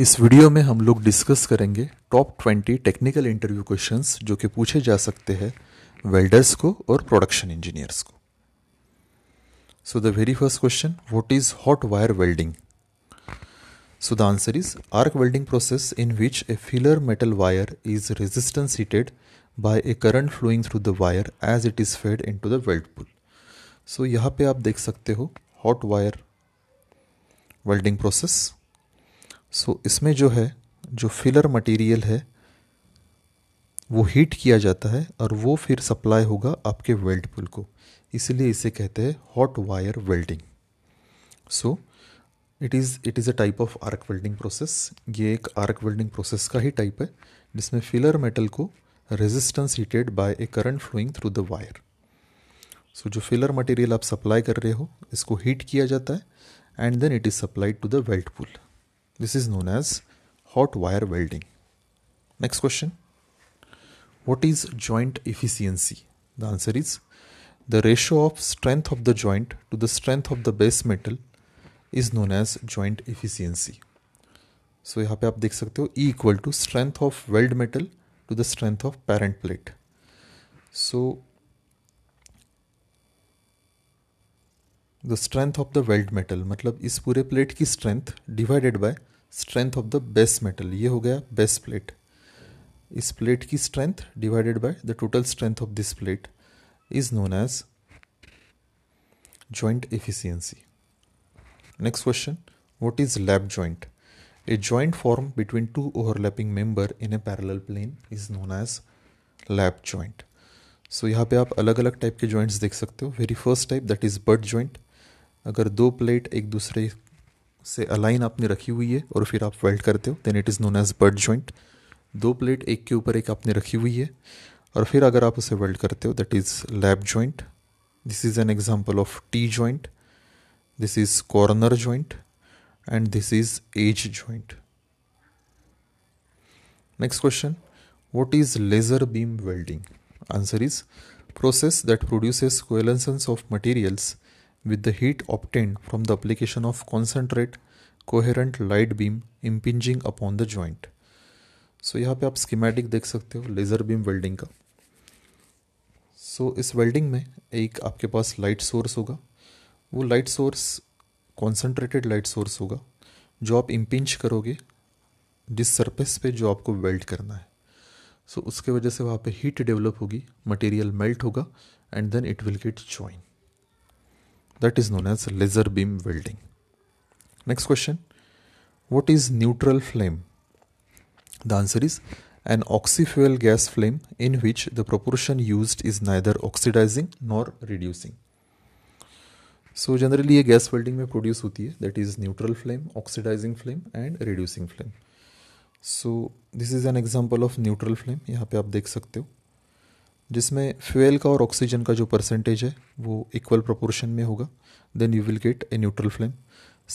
इस वीडियो में हम लोग डिस्कस करेंगे top twenty technical interview questions जो कि पूछे जा सकते हैं वेल्डर्स को और प्रोडक्शन इंजीनियर्स को so the very first question what is hot wire welding so the answer is arc welding process in which a filler metal wire is resistance heated by a current flowing through the wire as it is fed into the weld pool so यहाँ पे आप देख सकते हो hot wire welding process so इसमें जो है जो फिलर मटेरियल है वो हीट किया जाता है और वो फिर सप्लाई होगा आपके वेल्ड पुल को इसलिए इसे कहते हैं hot wire welding so it is it is a type of arc welding process ये एक आर्क वेल्डिंग प्रोसेस का ही टाइप है जिसमें फिलर मेटल को resistance heated by a current flowing through the wire so जो फिलर मटेरियल आप supply कर रहे हो इसको हीट किया जाता है and then it is supplied to the weld pool This is known as hot wire welding. Next question What is joint efficiency? The answer is the ratio of strength of the joint to the strength of the base metal is known as joint efficiency. So so, यहाँ पे आप देख सकते हो E equal to strength of weld metal to the strength of parent plate so the strength of the weld metal मतलब इस पूरे plate की strength divided by strength of the base metal ये हो गया बेस प्लेट इस plate की strength divided by the total strength of this plate is known as joint efficiency. Next question What is lap joint? A joint form between two overlapping member in a parallel plane is known as lap joint. So यहाँ पे आप अलग अलग type के joints देख सकते हो very first type that is butt joint अगर दो प्लेट एक दूसरे से अलाइन आपने रखी हुई है और फिर आप वेल्ड करते हो then it is known as butt joint दो प्लेट एक के ऊपर एक आपने रखी हुई है और फिर अगर आप उसे वेल्ड करते हो that is lap joint this is an example of T joint this is corner joint and this is edge joint next question what is laser beam welding answer is process that produces coalescence of materials with the heat obtained from the application of concentrate coherent light beam impinging upon the joint. So so, यहाँ पे आप schematic देख सकते हो laser beam welding का सो so, इस welding में एक आपके पास लाइट सोर्स होगा वो light source concentrated light source होगा जो आप इम्पिंच करोगे जिस सरफेस पे जो आपको वेल्ड करना है सो so, उसके वजह से वहाँ पे हीट डेवलप होगी मटेरियल मेल्ट होगा and then it will get join that is known as laser beam welding. Next question What is neutral flame? The answer is an oxyfuel gas flame in which the proportion used is neither oxidizing nor reducing. So so generally ये gas welding में produce होती है that is neutral flame oxidising flame and reducing flame so this is an example of neutral flame यहाँ पे आप देख सकते हो जिसमें फ्यूल का और ऑक्सीजन का जो परसेंटेज है वो इक्वल प्रोपोर्शन में होगा then you will get a neutral flame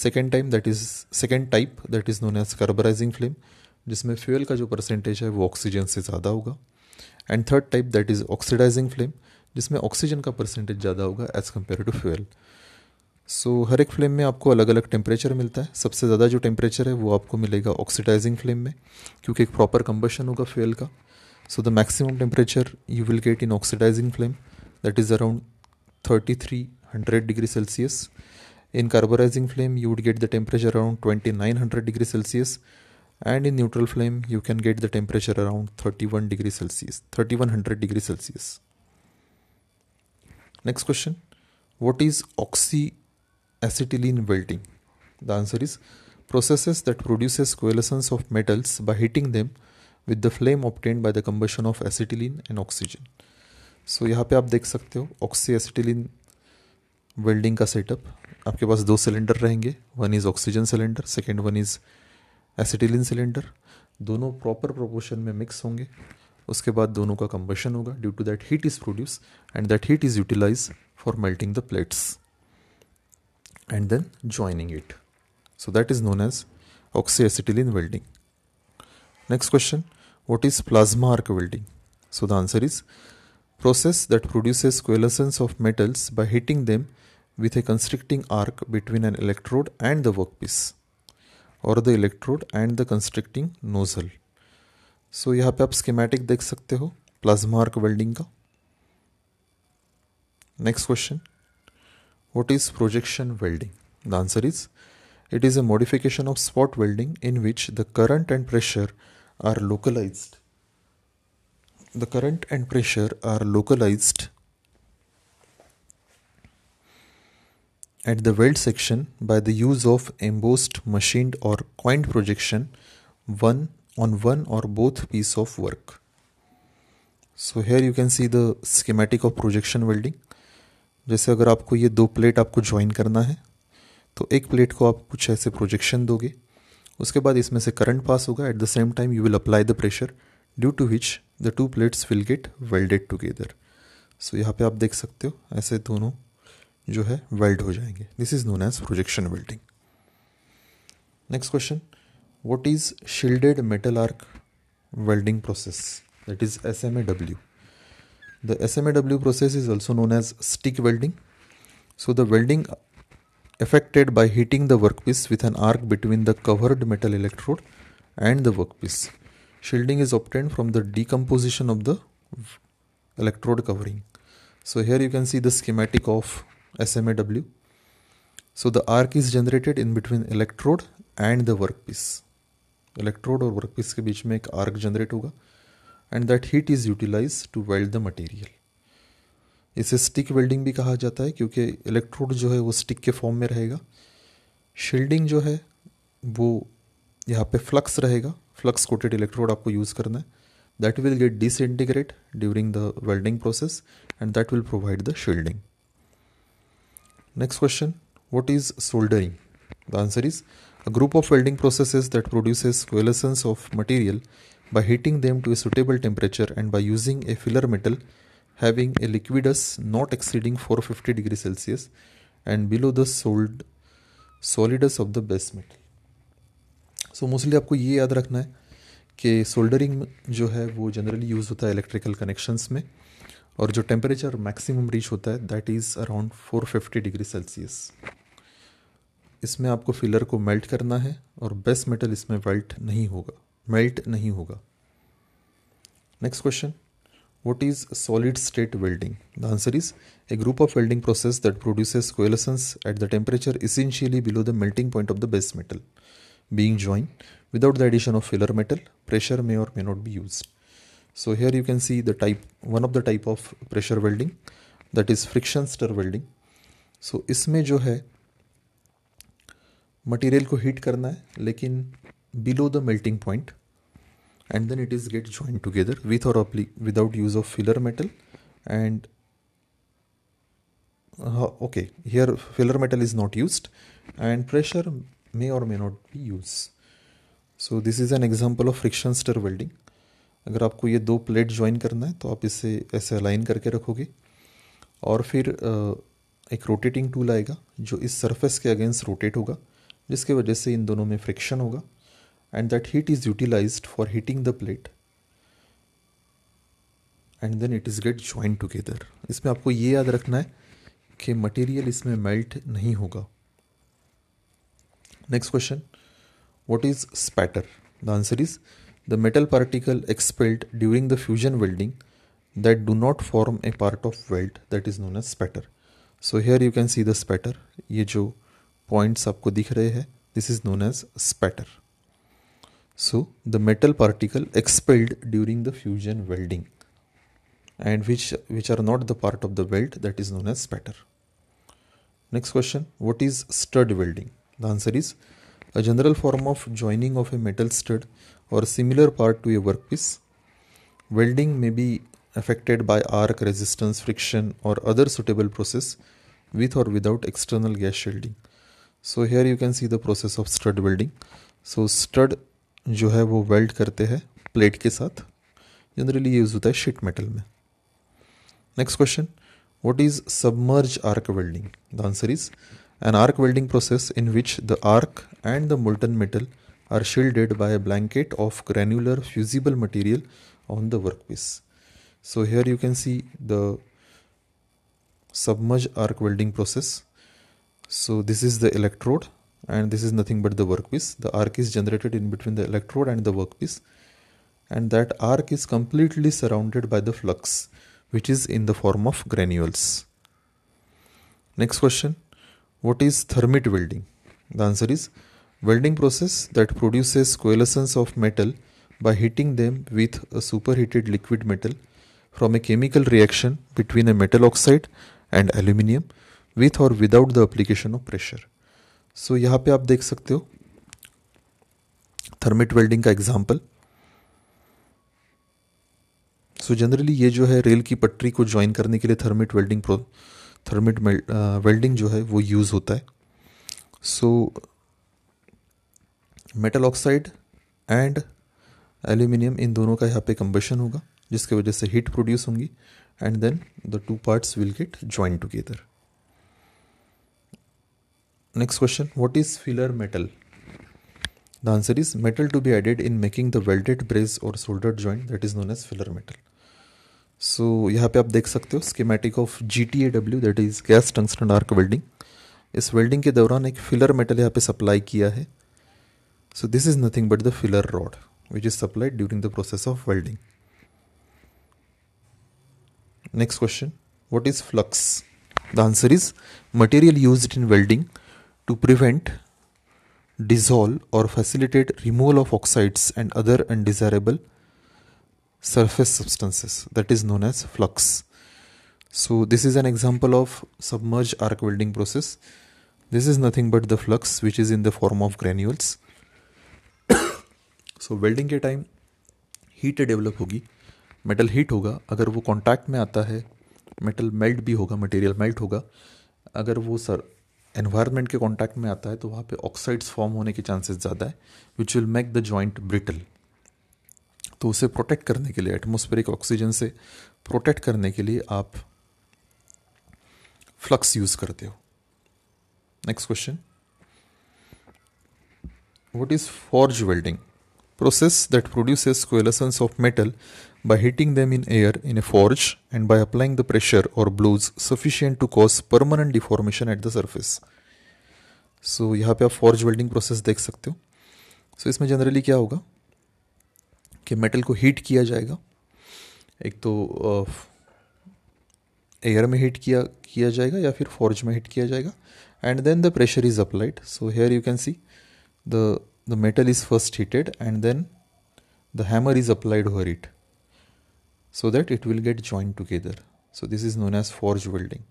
second time that is second type that is known as carburising flame जिसमें फ्यूल का जो परसेंटेज है वो ऑक्सीजन से ज़्यादा होगा and third type that is oxidising flame जिसमें ऑक्सीजन का परसेंटेज ज़्यादा होगा as compare to fuel so हर एक फ्लेम में आपको अलग अलग टेम्परेचर मिलता है सबसे ज़्यादा जो टेम्परेचर है वो आपको मिलेगा ऑक्सीडाइजिंग फ्लेम में क्योंकि एक प्रॉपर कम्बशन होगा फ्यूल का So the maximum temperature you will get in oxidizing flame that is around 3300 degrees Celsius. In carburizing flame you would get the temperature around 2900 degrees Celsius and in neutral flame you can get the temperature around 31 degrees Celsius 3100 degrees Celsius. Next question What is oxyacetylene welding? The answer is processes that produces coalescence of metals by heating them with the flame obtain by the combustion of acetylene and oxygen so यहाँ पे आप देख सकते हो oxy acetylene welding का setup आपके पास दो सिलेंडर रहेंगे one is oxygen cylinder second one is acetylene cylinder दोनों प्रॉपर प्रोपोर्शन में मिक्स होंगे उसके बाद दोनों का कंबशन होगा due to that heat is produce and that heat is utilise for melting the plates and then joining it so that is known as oxy acetylene welding Next question What is plasma arc welding? So the answer is process that produces coalescence of metals by heating them with a constricting arc between an electrode and the workpiece और the electrode and the constricting nozzle so यहाँ पे आप schematic देख सकते हो plasma arc welding का next question what is projection welding the answer is It is a modification of spot welding in which the current and pressure are localized. The current and pressure are localized at the weld section by the use of embossed, machined, or coined projection one on one or both piece of work. so here you can see the schematic of projection welding जैसे अगर आपको ये दो plate आपको join करना है तो एक प्लेट को आप कुछ ऐसे प्रोजेक्शन दोगे उसके बाद इसमें से करंट पास होगा at the same time you will apply the pressure due to which the two plates will get welded together so यहाँ पे आप देख सकते हो ऐसे दोनों जो है वेल्ड हो जाएंगे this is known as projection welding next question what is arc welding process that is S M A W the S M A W process is also known as stick welding so the welding affected by hitting the workpiece with an arc between the covered metal electrode and the workpiece. Shielding is obtained from the decomposition of the electrode covering. So here you can see the schematic of SMAW. So the arc is generated in between electrode and the workpiece. Electrode or workpiece के बीच में एक arc generate होगा and that heat is utilized to weld the material. इसे stick welding भी कहा जाता है क्योंकि इलेक्ट्रोड जो है वो स्टिक के फॉर्म में रहेगा शील्डिंग जो है वो यहाँ पे फ्लक्स रहेगा फ्लक्स कोटेड इलेक्ट्रोड आपको यूज़ करना है that will get disintegrate during the welding process and that will provide the shielding next question what is soldering the answer is a group of welding process that produces coalescence of material by heating them to a suitable temperature and by using a filler metal having a liquidus not exceeding 450 degree Celsius and below the solid solidus of the base metal. So so mostly आपको ये याद रखना है कि soldering जो है वो generally use होता है इलेक्ट्रिकल कनेक्शंस में और जो टेम्परेचर मैक्सिमम रीच होता है that is around 450 degree Celsius इसमें आपको फिलर को मेल्ट करना है और बेस्ट मेटल इसमें वेल्ट नहीं होगा मेल्ट नहीं होगा next question What is solid state welding? The answer is a group of welding process that produces coalescence at the temperature essentially below the melting point of the base metal being joined without the addition of filler metal pressure may or may not be used so here you can see the type one of the type of pressure welding that is friction stir welding so इसमें जो है material को heat करना है लेकिन below the melting point. and then it is get joined together with or without use of filler metal and uh, okay here filler metal is not used and pressure may or may not be used so this is an example of friction stir welding अगर आपको ये दो plate join करना है तो आप इसे ऐसे अलाइन करके रखोगे और फिर एक रोटेटिंग टूल आएगा जो इस सरफेस के अगेंस्ट रोटेट होगा जिसके वजह से इन दोनों में फ्रिक्शन होगा and that heat is utilized for heating the plate and then it is get join together इसमें आपको ये याद रखना है कि मटेरियल इसमें मेल्ट नहीं होगा next question what is spatter the answer is the metal particle expelled during the fusion welding that do not form a part of weld that is known as spatter so here you can see the spatter ये जो points आपको दिख रहे हैं this is known as spatter So the metal particle expelled during the fusion welding and which, which are not the part of the weld that is known as spatter. Next question, what is stud welding? The answer is a general form of joining of a metal stud or similar part to a workpiece. Welding may be affected by arc resistance, friction or other suitable process with or without external gas shielding. So here you can see the process of stud welding. So stud जो है वो weld करते हैं plate के साथ generally use होता है sheet metal में next question what is submerge arc welding the answer is an arc welding process in which the arc and the molten metal are shielded by blanket of granular fusible material on the work piece so here you can see the submerge arc welding process so this is the electrode and this is nothing but the workpiece the arc is generated in between the electrode and the workpiece and that arc is completely surrounded by the flux which is in the form of granules next question what is thermite welding the answer is welding process that produces coalescence of metal by heating them with a superheated liquid metal from a chemical reaction between a metal oxide and aluminium with or without the application of pressure so यहाँ पे आप देख सकते हो thermit welding का example so generally ये जो है रेल की पटरी को ज्वाइन करने के लिए thermit welding pro thermit welding जो है वो यूज़ होता है so metal oxide and aluminium इन दोनों का यहाँ पे कंबेशन होगा जिसकी वजह से हीट प्रोड्यूस होंगी and then the two parts will get join together next question what is filler metal the answer is metal to be added in making the welded braze और solder joint that is known as filler metal सो यहाँ पे आप देख सकते हो schematic of G T A W that is gas tungsten arc welding इस welding के दौरान एक फिलर मेटल यहाँ पे सप्लाई किया है so this is nothing but the filler rod which is supplied during the process of welding next question what is flux the answer is material use in welding to prevent, dissolve, or facilitate removal of oxides and other undesirable surface substances that is known as flux. So this is an example of submerged arc welding process. This is nothing but the flux which is in the form of granules. so, welding ke time heat develop hogi metal heat hoga agar wo contact mein aata hai metal melt bhi hoga material melt hoga अगर वो sir environment के contact में आता है तो वहाँ पे oxides form होने के चांसेस ज़्यादा है which will make the joint brittle तो उसे प्रोटेक्ट करने के लिए एटमोस्फेरिक ऑक्सीजन से प्रोटेक्ट करने के लिए आप फ्लक्स यूज़ करते हो next question what is forge welding process that produces coalescence of metal by heating them in air in a forge and by applying the pressure or blows sufficient to cause permanent deformation at the surface. So so, यहाँ पे आप forge welding process देख सकते हो सो so, इसमें generally क्या होगा कि मेटल को हीट किया जाएगा एक तो एयर में हीट किया किया जाएगा या फिर फॉर्ज में हीट किया जाएगा and then the pressure is applied so here you can see the the metal is first heated and then the hammer is applied over it so that it will get joined together so this is known as forge welding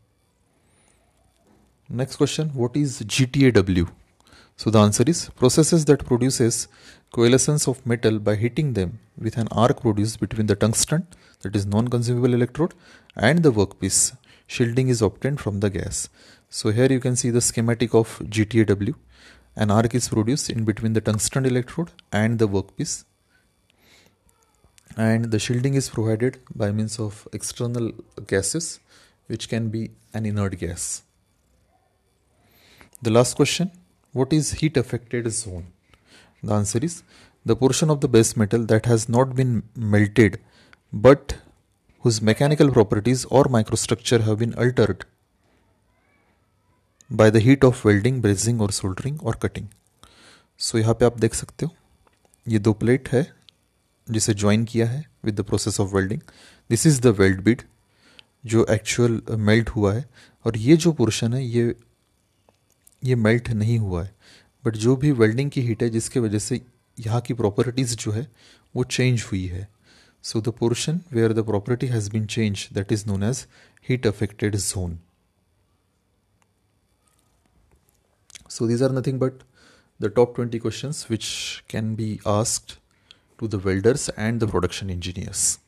next question what is gtaw so the answer is processes that produces coalescence of metal by hitting them with an arc produced between the tungsten that is non-consumable electrode and the workpiece shielding is obtained from the gas so here you can see the schematic of gtaw an arc is produced in between the tungsten electrode and the workpiece and the shielding is provided by means of external gases which can be an inert gas. The last question what is heat affected zone? The answer is the portion of the base metal that has not been melted but whose mechanical properties or microstructure have been altered by the heat of welding brazing और soldering और cutting so यहाँ पे आप देख सकते हो ये दो प्लेट है जिसे ज्वाइन किया है with the process of welding this is the weld bead जो एक्चुअल मेल्ट हुआ है और ये जो पोर्शन है ये ये मेल्ट नहीं हुआ है बट जो भी वेल्डिंग की हीट है जिसके वजह से यहाँ की प्रॉपर्टीज़ जो है वो चेंज हुई है so the portion where the property has been change that is known as heat affected zone So these are nothing but the top 20 questions which can be asked to the welders and the production engineers.